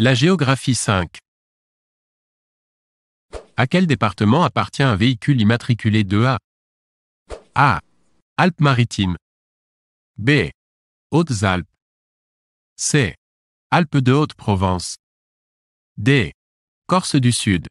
La géographie 5. À quel département appartient un véhicule immatriculé de A. Alpes-Maritimes. B. Hautes-Alpes. C. Alpes de Haute-Provence. D. Corse du Sud.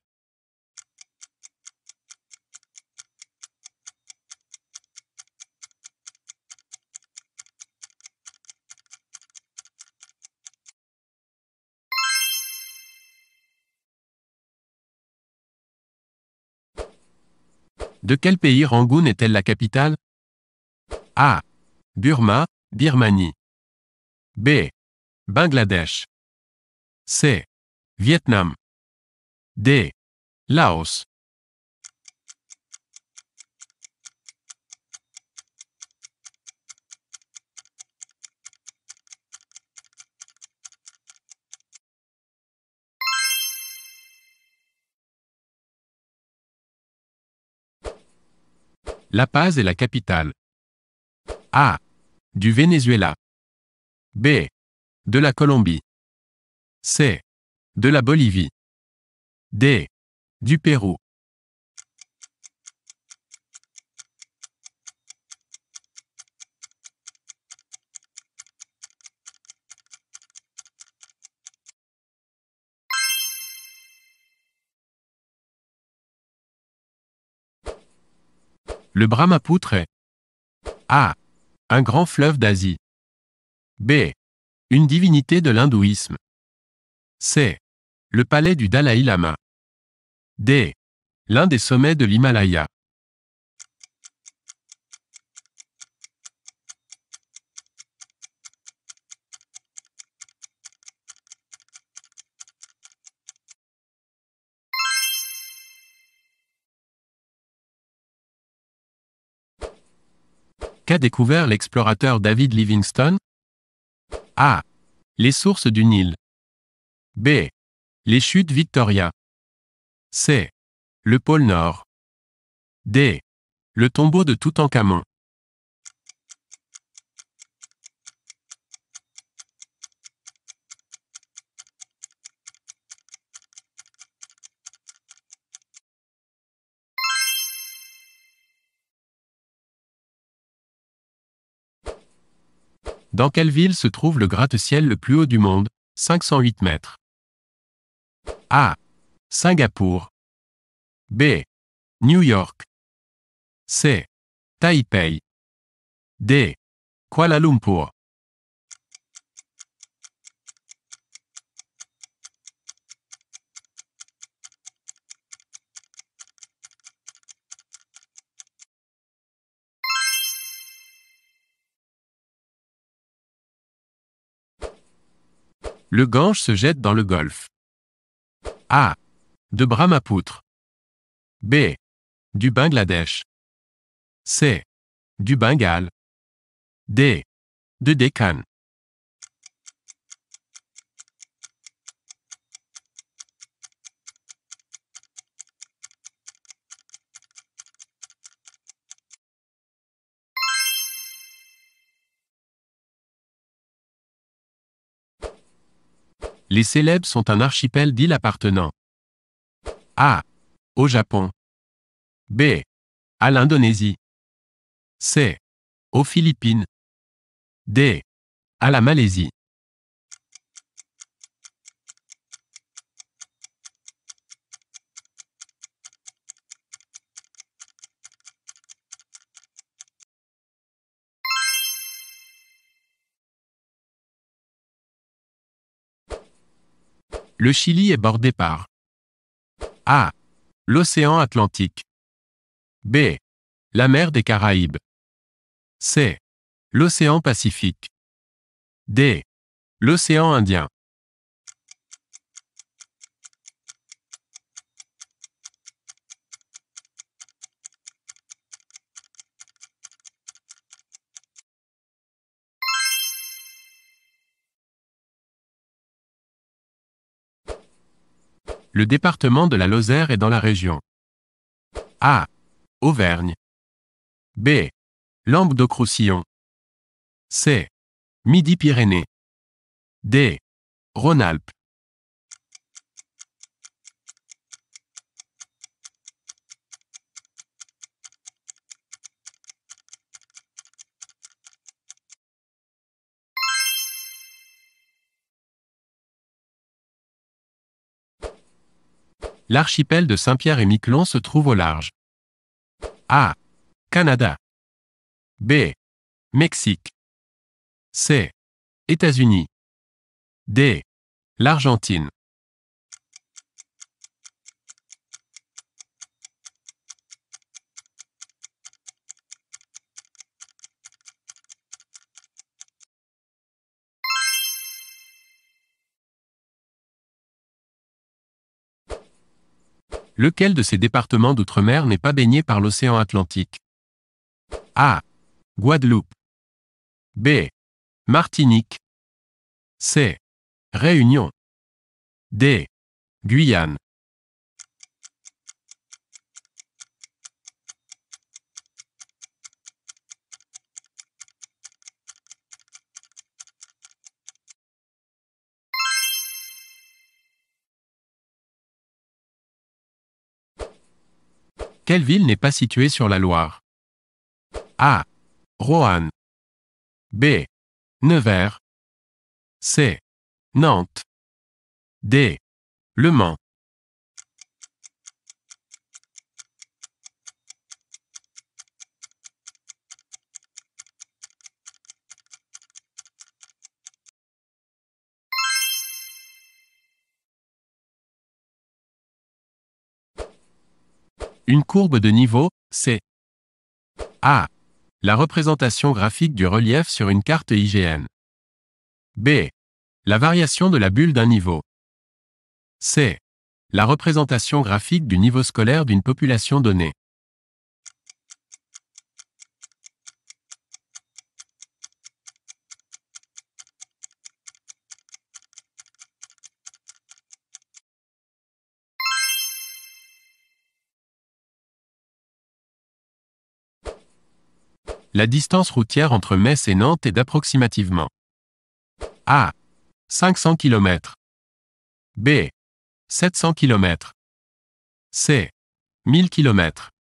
De quel pays Rangoon est-elle la capitale A. Burma, Birmanie. B. Bangladesh. C. Vietnam. D. Laos. La Paz est la capitale. A. Du Venezuela. B. De la Colombie. C. De la Bolivie. D. Du Pérou. Le Brahmapoutre est A. Un grand fleuve d'Asie. B. Une divinité de l'hindouisme. C. Le palais du Dalai Lama. D. L'un des sommets de l'Himalaya. Qu'a découvert l'explorateur David Livingstone A. Les sources du Nil. B. Les chutes Victoria. C. Le pôle Nord. D. Le tombeau de Toutankhamon. Dans quelle ville se trouve le gratte-ciel le plus haut du monde 508 mètres. A. Singapour. B. New York. C. Taipei. D. Kuala Lumpur. Le Gange se jette dans le golfe. A. De Brahmapoutre. B. Du Bangladesh. C. Du Bengale. D. De Deccan. Les Célèbres sont un archipel d'îles appartenant A. Au Japon. B. À l'Indonésie. C. Aux Philippines. D. À la Malaisie. Le Chili est bordé par A. L'océan Atlantique. B. La mer des Caraïbes. C. L'océan Pacifique. D. L'océan Indien. Le département de la Lozère est dans la région. A. Auvergne. B. Lambe de C. Midi-Pyrénées. D. Rhône-Alpes. l'archipel de Saint-Pierre et Miquelon se trouve au large. A. Canada. B. Mexique. C. États-Unis. D. L'Argentine. Lequel de ces départements d'outre-mer n'est pas baigné par l'océan Atlantique A. Guadeloupe. B. Martinique. C. Réunion. D. Guyane. Quelle ville n'est pas située sur la Loire A. Roanne. B. Nevers. C. Nantes. D. Le Mans. Une courbe de niveau, c'est A. La représentation graphique du relief sur une carte IGN. B. La variation de la bulle d'un niveau. C. La représentation graphique du niveau scolaire d'une population donnée. la distance routière entre Metz et Nantes est d'approximativement A. 500 km. B. 700 km. C. 1000 km.